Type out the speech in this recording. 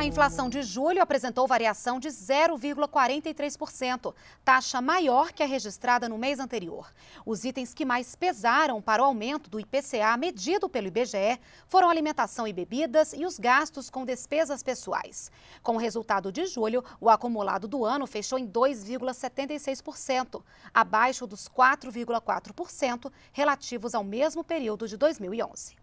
A inflação de julho apresentou variação de 0,43%, taxa maior que a registrada no mês anterior. Os itens que mais pesaram para o aumento do IPCA medido pelo IBGE foram alimentação e bebidas e os gastos com despesas pessoais. Com o resultado de julho, o acumulado do ano fechou em 2,76%, abaixo dos 4,4% relativos ao mesmo período de 2011.